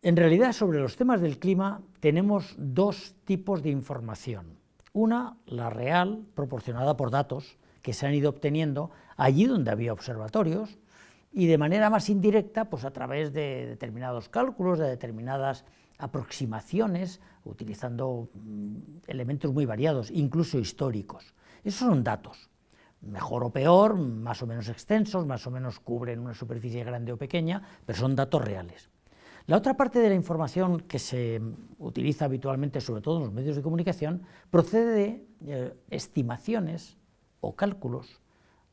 En realidad, sobre los temas del clima tenemos dos tipos de información. Una, la real, proporcionada por datos que se han ido obteniendo allí donde había observatorios y de manera más indirecta, pues a través de determinados cálculos, de determinadas aproximaciones, utilizando mm, elementos muy variados, incluso históricos. Esos son datos, mejor o peor, más o menos extensos, más o menos cubren una superficie grande o pequeña, pero son datos reales. La otra parte de la información que se utiliza habitualmente, sobre todo en los medios de comunicación, procede de eh, estimaciones o cálculos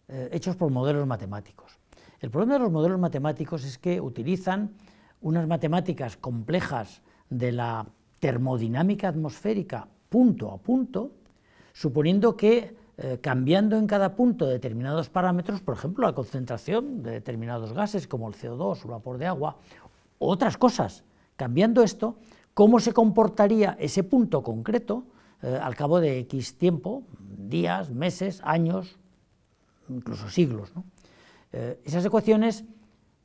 eh, hechos por modelos matemáticos. El problema de los modelos matemáticos es que utilizan unas matemáticas complejas de la termodinámica atmosférica punto a punto, suponiendo que eh, cambiando en cada punto determinados parámetros, por ejemplo, la concentración de determinados gases como el CO2 o el vapor de agua, otras cosas. Cambiando esto, ¿cómo se comportaría ese punto concreto eh, al cabo de X tiempo, días, meses, años, incluso siglos? Eh, esas ecuaciones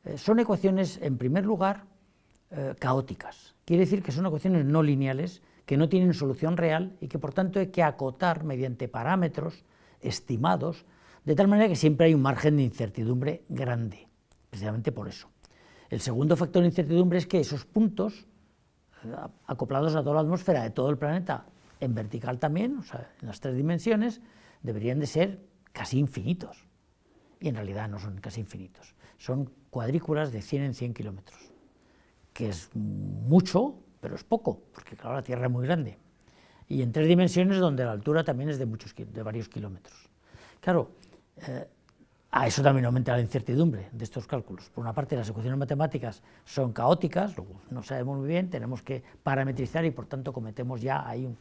eh, son ecuaciones, en primer lugar, caóticas. Quiere decir que son ecuaciones no lineales, que no tienen solución real y que por tanto hay que acotar mediante parámetros estimados, de tal manera que siempre hay un margen de incertidumbre grande, precisamente por eso. El segundo factor de incertidumbre es que esos puntos, eh, acoplados a toda la atmósfera de todo el planeta, en vertical también, o sea, en las tres dimensiones, deberían de ser casi infinitos. Y en realidad no son casi infinitos. Son cuadrículas de 100 en 100 kilómetros, que es mucho, pero es poco, porque claro, la Tierra es muy grande. Y en tres dimensiones donde la altura también es de, muchos, varios kilómetros. Claro, eh, a eso también aumenta la incertidumbre de estos cálculos. Por una parte, las ecuaciones matemáticas son caóticas, no sabemos muy bien, tenemos que parametrizar y por tanto cometemos ya ahí un,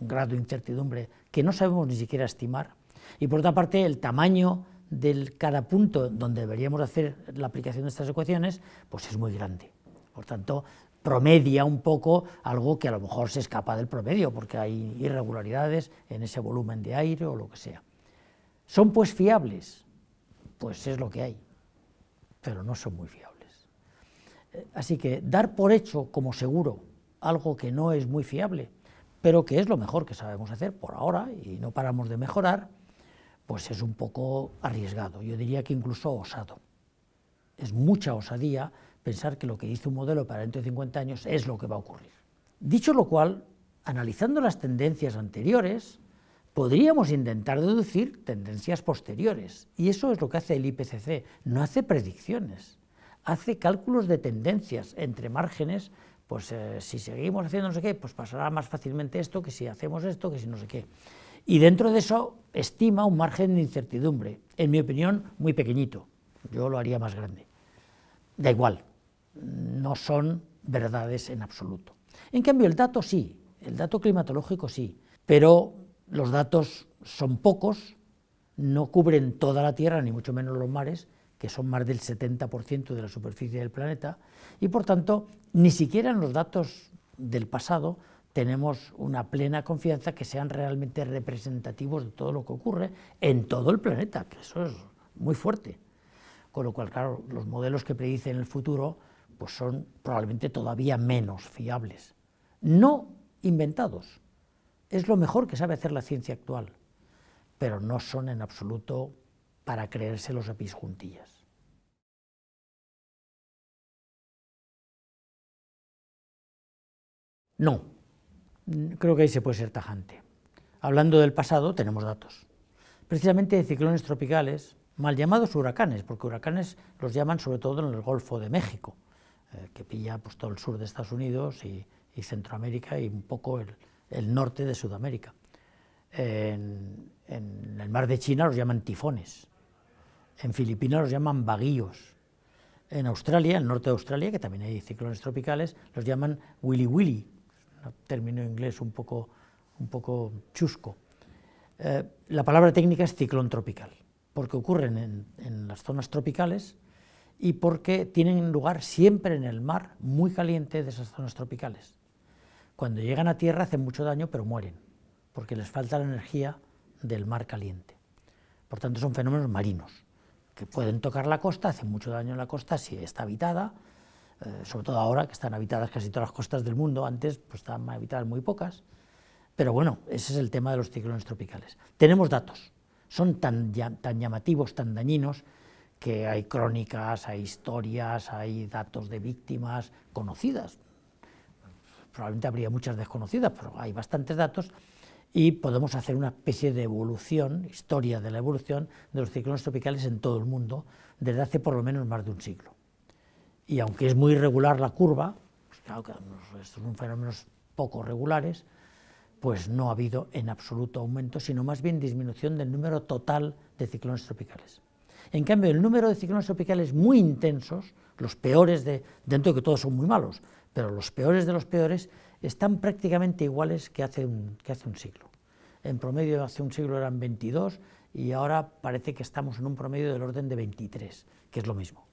grado de incertidumbre que no sabemos ni siquiera estimar. Y por otra parte, el tamaño de cada punto donde deberíamos hacer la aplicación de estas ecuaciones, pues es muy grande. Por tanto, promedia un poco algo que a lo mejor se escapa del promedio, porque hay irregularidades en ese volumen de aire o lo que sea. Son pues fiables, pues es lo que hay, pero no son muy fiables. Eh, así que dar por hecho como seguro algo que no es muy fiable, pero que es lo mejor que sabemos hacer por ahora y no paramos de mejorar, pues es un poco arriesgado, yo diría que incluso osado. Es mucha osadía pensar que lo que dice un modelo para dentro de 50 años es lo que va a ocurrir. Dicho lo cual, analizando las tendencias anteriores, podríamos intentar deducir tendencias posteriores. Y eso es lo que hace el IPCC. No hace predicciones, hace cálculos de tendencias entre márgenes. Pues eh, si seguimos haciendo no sé qué, pues pasará más fácilmente esto que si hacemos esto, que si no sé qué. Y dentro de eso estima un margen de incertidumbre, en mi opinión, muy pequeñito. Yo lo haría más grande. Da igual, no son verdades en absoluto. En cambio, el dato sí, el dato climatológico sí, pero los datos son pocos, no cubren toda la Tierra, ni mucho menos los mares, que son más del 70% de la superficie del planeta, y por tanto, ni siquiera en los datos del pasado tenemos una plena confianza que sean realmente representativos de todo lo que ocurre en todo el planeta, que eso es muy fuerte. Con lo cual, claro, los modelos que predicen el futuro pues son probablemente todavía menos fiables. No inventados, es lo mejor que sabe hacer la ciencia actual, pero no son en absoluto para creerse los apis juntillas. No, creo que ahí se puede ser tajante. Hablando del pasado, tenemos datos. Precisamente de ciclones tropicales, mal llamados huracanes, porque huracanes los llaman sobre todo en el Golfo de México, eh, que pilla pues, todo el sur de Estados Unidos y Centroamérica y un poco el, el norte de Sudamérica. En, el mar de China los llaman tifones, en Filipinas los llaman baguíos, en Australia, en el norte de Australia, que también hay ciclones tropicales, los llaman willy willy, un término inglés un poco, un poco chusco. Eh, la palabra técnica es ciclón tropical, porque ocurren en las zonas tropicales y porque tienen lugar siempre en el mar muy caliente de esas zonas tropicales. Cuando llegan a tierra hacen mucho daño, pero mueren, porque les falta la energía del mar caliente. Por tanto, son fenómenos marinos, que pueden tocar la costa, hacen mucho daño en la costa si está habitada, eh, sobre todo ahora que están habitadas casi todas las costas del mundo, antes pues, estaban habitadas muy pocas. Pero bueno, ese es el tema de los ciclones tropicales. Tenemos datos, son tan, tan llamativos, tan dañinos, que hay crónicas, hay historias, hay datos de víctimas conocidas, probablemente habría muchas desconocidas, pero hay bastantes datos, y podemos hacer una especie de evolución, historia de la evolución de los ciclones tropicales en todo el mundo desde hace por lo menos más de un siglo. Y aunque es muy irregular la curva, pues claro que estos son fenómenos poco regulares, pues no ha habido en absoluto aumento, sino más bien disminución del número total de ciclones tropicales. En cambio, el número de ciclones tropicales muy intensos, los peores de, dentro de que todos son muy malos, pero los peores de los peores están prácticamente iguales que hace un, siglo. En promedio hace un siglo eran 22 y ahora parece que estamos en un promedio del orden de 23, que es lo mismo.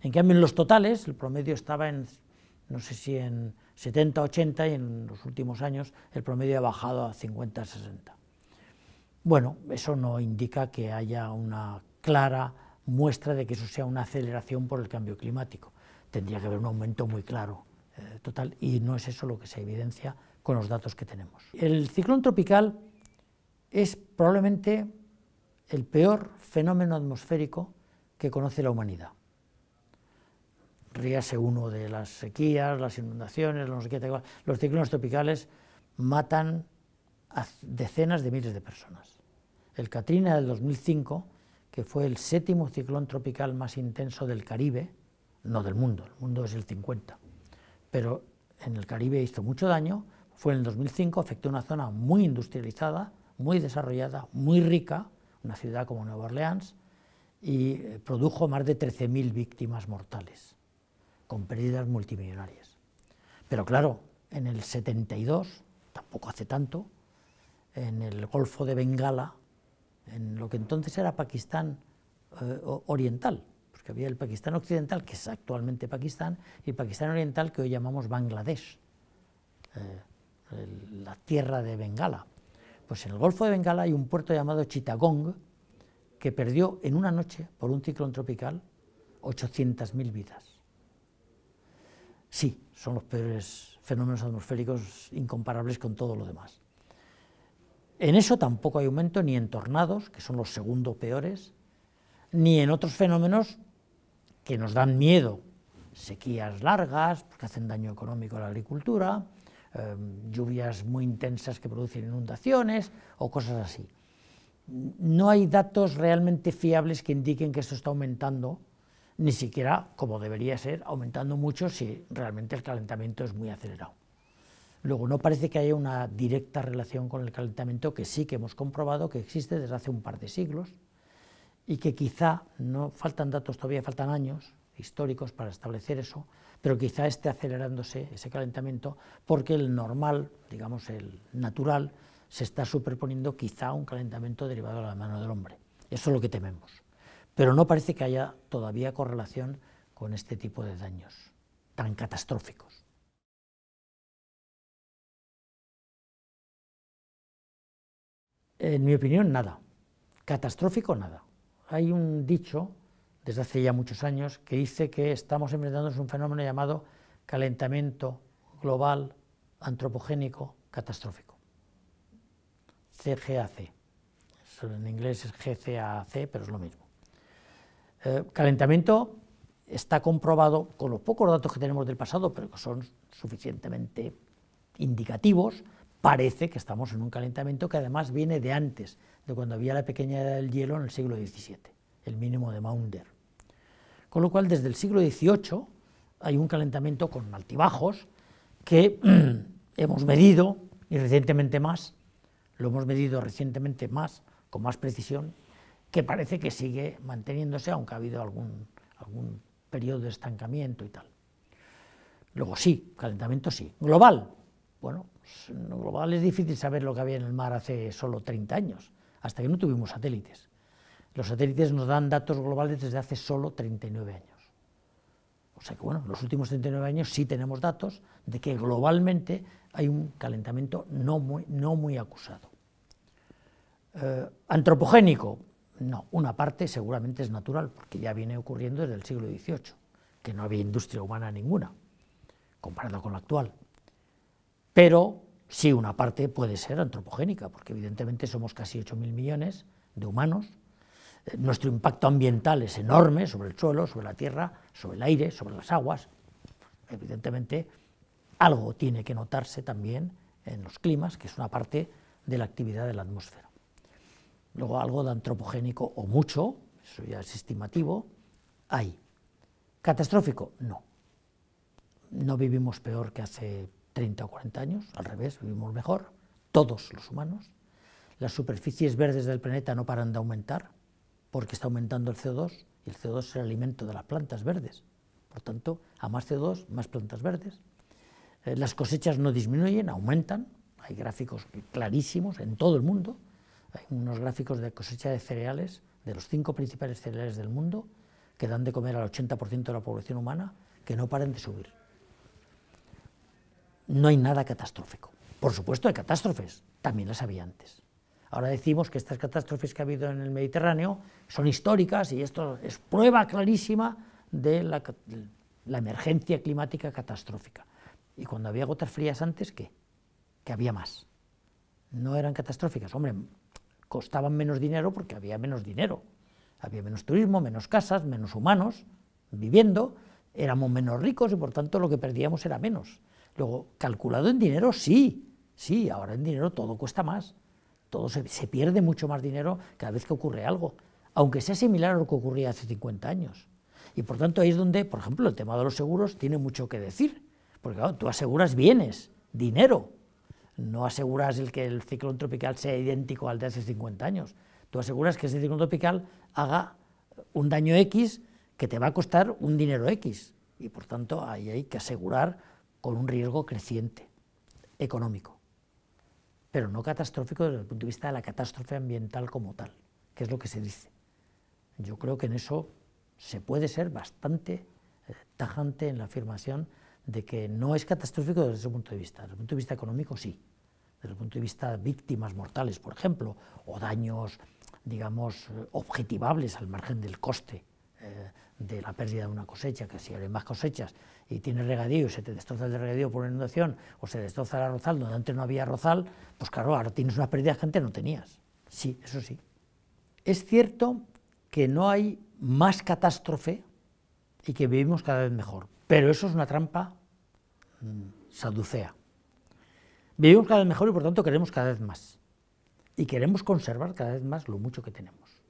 En cambio, en los totales, el promedio estaba en, no sé si en 70, 80 y en los últimos años el promedio ha bajado a 50, 60. Bueno, eso no indica que haya una clara muestra de que eso sea una aceleración por el cambio climático. Tendría que haber un aumento muy claro eh, total y no es eso lo que se evidencia con los datos que tenemos. El ciclón tropical es probablemente el peor fenómeno atmosférico que conoce la humanidad. Ríase uno de las sequías, las inundaciones, los, los ciclones tropicales matan a decenas de miles de personas. El Katrina del 2005, que fue el séptimo ciclón tropical más intenso del Caribe, no del mundo, el mundo es el 50, pero en el Caribe hizo mucho daño, fue en el 2005, afectó una zona muy industrializada, muy desarrollada, muy rica, una ciudad como Nueva Orleans, y eh, produjo más de 13.000 víctimas mortales, con pérdidas multimillonarias. Pero claro, en el 72, tampoco hace tanto, en el Golfo de Bengala, en lo que entonces era Pakistán eh, Oriental, que había el Pakistán occidental, que es actualmente Pakistán, y Pakistán oriental, que hoy llamamos Bangladesh, eh, la tierra de Bengala. Pues en el Golfo de Bengala hay un puerto llamado Chittagong, que perdió en una noche, por un ciclón tropical, 800.000 vidas. Sí, son los peores fenómenos atmosféricos incomparables con todo lo demás. En eso tampoco hay aumento, ni en tornados, que son los segundo peores, ni en otros fenómenos que nos dan miedo, sequías largas, que hacen daño económico a la agricultura, em, lluvias muy intensas que producen inundaciones o cosas así. No hay datos realmente fiables que indiquen que esto está aumentando, ni siquiera como debería ser, aumentando mucho si realmente el calentamiento es muy acelerado. Luego, no parece que haya una directa relación con el calentamiento que sí que hemos comprobado que existe desde hace un par de siglos, y que quizá, no faltan datos todavía, faltan años históricos para establecer eso, pero quizá esté acelerándose ese calentamiento porque el normal, digamos el natural, se está superponiendo quizá a un calentamiento derivado de la mano del hombre. Eso es lo que tememos. Pero no parece que haya todavía correlación con este tipo de daños tan catastróficos. En mi opinión, nada. Catastrófico, nada hay un dicho desde hace ya muchos años que dice que estamos enfrentándonos a un fenómeno llamado calentamiento global antropogénico catastrófico. CGAC. En inglés es GCAC, pero es lo mismo. Eh, calentamiento está comprobado con los pocos datos que tenemos del pasado, pero que son suficientemente indicativos, parece que estamos en un calentamiento que además viene de antes de cuando había la pequeña edad del hielo en el siglo XVII, el mínimo de Maunder. Con lo cual, desde el siglo XVIII hay un calentamiento con altibajos que hemos medido, y recientemente más, lo hemos medido recientemente más, con más precisión, que parece que sigue manteniéndose, aunque ha habido algún, algún periodo de estancamiento y tal. Luego sí, calentamiento sí. Global, bueno, pues, global es difícil saber lo que había en el mar hace solo 30 años hasta que no tuvimos satélites. Los satélites nos dan datos globales desde hace solo 39 años. O sea que, bueno, los últimos 39 años sí tenemos datos de que globalmente hay un calentamiento no muy, no muy acusado. Eh, antropogénico, no, una parte seguramente es natural, porque ya viene ocurriendo desde el siglo XVIII, que no había industria humana ninguna, comparado con la actual. Pero Sí, una parte puede ser antropogénica, porque evidentemente somos casi 8.000 millones de humanos. Eh, nuestro impacto ambiental es enorme sobre el suelo, sobre la tierra, sobre el aire, sobre las aguas. Evidentemente, algo tiene que notarse también en los climas, que es una parte de la actividad de la atmósfera. Luego, algo de antropogénico o mucho, eso ya es estimativo, hay. ¿Catastrófico? No. No vivimos peor que hace 30 o 40 años, al revés, vivimos mejor, todos los humanos. Las superficies verdes del planeta no paran de aumentar porque está aumentando el CO2 y el CO2 es el alimento de las plantas verdes. Por tanto, a más CO2, más plantas verdes. Eh, las cosechas no disminuyen, aumentan. Hay gráficos clarísimos en todo el mundo. Hay unos gráficos de cosecha de cereales, de los cinco principales cereales del mundo, que dan de comer al 80% de la población humana, que no paran de subir no hay nada catastrófico. Por supuesto, hay catástrofes, también las había antes. Ahora decimos que estas catástrofes que ha habido en el Mediterráneo son históricas y esto es prueba clarísima de la, emergencia climática catastrófica. Y cuando había gotas frías antes, ¿qué? Que había más. No eran catastróficas. Hombre, costaban menos dinero porque había menos dinero. Había menos turismo, menos casas, menos humanos viviendo, éramos menos ricos y por tanto lo que perdíamos era menos. Luego, calculado en dinero, sí, sí, ahora en dinero todo cuesta más, todo se, pierde mucho más dinero cada vez que ocurre algo, aunque sea similar a lo que ocurría hace 50 años. Y por tanto ahí es donde, por ejemplo, el tema de los seguros tiene mucho que decir, porque tú aseguras bienes, dinero, no aseguras el que el ciclón tropical sea idéntico al de hace 50 años, tú aseguras que ese ciclón tropical haga un daño X que te va a costar un dinero X, y por tanto ahí hay que asegurar con un riesgo creciente económico, pero no catastrófico desde el punto de vista de la catástrofe ambiental como tal, que es lo que se dice. Yo creo que en eso se puede ser bastante eh, tajante en la afirmación de que no es catastrófico desde ese punto de vista. Desde el punto de vista económico, sí. Desde el punto de vista de víctimas mortales, por ejemplo, o daños, digamos, eh, objetivables al margen del coste de la pérdida de una cosecha, que si hay más cosechas y tienes regadío y se te destroza el regadío por una inundación o se destroza la rozal, donde antes no había rozal, pues claro, ahora tienes unas pérdidas que antes no tenías. Sí, eso sí. Es cierto que no hay más catástrofe y que vivimos cada vez mejor, pero eso es una trampa mm, saducea. Vivimos cada vez mejor y por tanto queremos cada vez más. Y queremos conservar cada vez más lo mucho que tenemos.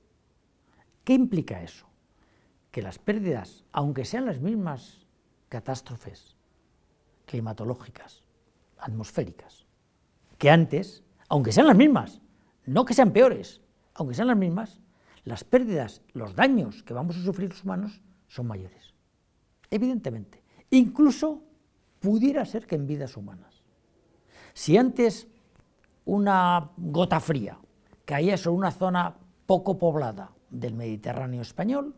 ¿Qué implica eso? que las pérdidas, aunque sean las mismas catástrofes climatológicas, atmosféricas, que antes, aunque sean las mismas, no que sean peores, aunque sean las mismas, las pérdidas, los daños que vamos a sufrir los humanos son mayores. Evidentemente. Incluso pudiera ser que en vidas humanas. Si antes una gota fría caía sobre una zona poco poblada del Mediterráneo español,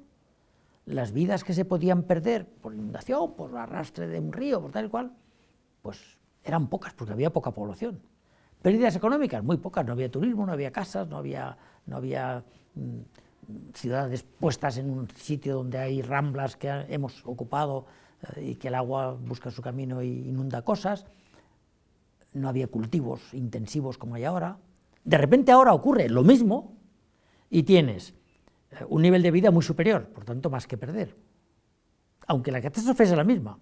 las vidas que se podían perder por inundación, por arrastre de un río, por tal cual, pues eran pocas porque había poca población. Pérdidas económicas, muy pocas, no había turismo, no había casas, no había, no había mm, ciudades puestas en un sitio donde hay ramblas que hemos ocupado eh, y que el agua busca su camino e inunda cosas, no había cultivos intensivos como hay ahora. De repente ahora ocurre lo mismo y tienes eh, un nivel de vida muy superior, por tanto más que perder. Aunque la catástrofe es la misma,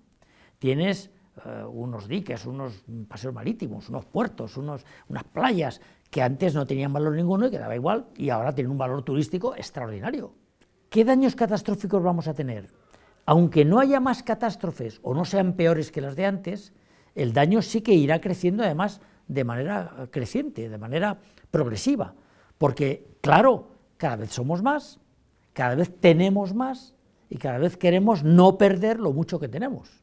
tienes eh, unos diques, unos paseos marítimos, unos puertos, unas playas que antes no tenían valor ninguno y que daba igual y ahora tienen un valor turístico extraordinario. ¿Qué daños catastróficos vamos a tener? Aunque no haya más catástrofes o no sean peores que las de antes, el daño sí que irá creciendo además de manera eh, creciente, de manera progresiva, porque claro, cada vez somos más, cada vez tenemos más y cada vez queremos no perder lo mucho que tenemos.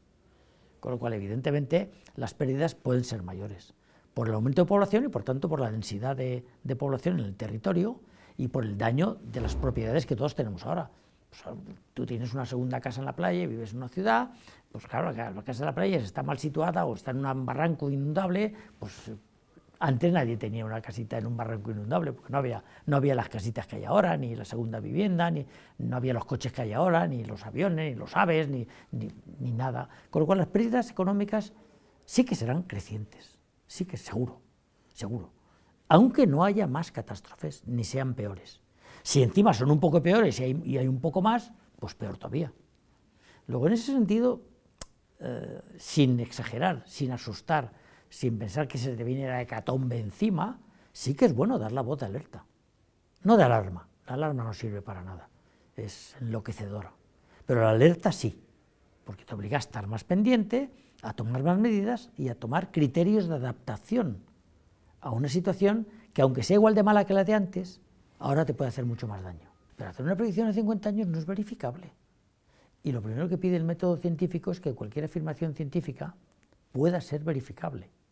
Con lo cual, evidentemente, las pérdidas pueden ser mayores por el aumento de población y, por tanto, por la densidad de, población en el territorio y por el daño de las propiedades que todos tenemos ahora. Pues, tú tienes una segunda casa en la playa y vives en una ciudad, pues claro, la casa de la playa está mal situada o está en un barranco inundable, pues antes nadie tenía una casita en un barranco inundable, porque no había, no había las casitas que hay ahora, ni la segunda vivienda, ni no había los coches que hay ahora, ni los aviones, ni los aves, ni, nada. Con lo cual las pérdidas económicas sí que serán crecientes, sí que seguro, seguro. Aunque no haya más catástrofes, ni sean peores. Si encima son un poco peores y hay, un poco más, pues peor todavía. Luego, en ese sentido, eh, sin exagerar, sin asustar, sin pensar que se te viene la hecatombe encima, sí que es bueno dar la voz de alerta, no de alarma. La alarma no sirve para nada, es enloquecedora. Pero la alerta sí, porque te obliga a estar más pendiente, a tomar más medidas y a tomar criterios de adaptación a una situación que, aunque sea igual de mala que la de antes, ahora te puede hacer mucho más daño. Pero hacer una predicción de 50 años no es verificable. Y lo primero que pide el método científico es que cualquier afirmación científica pueda ser verificable.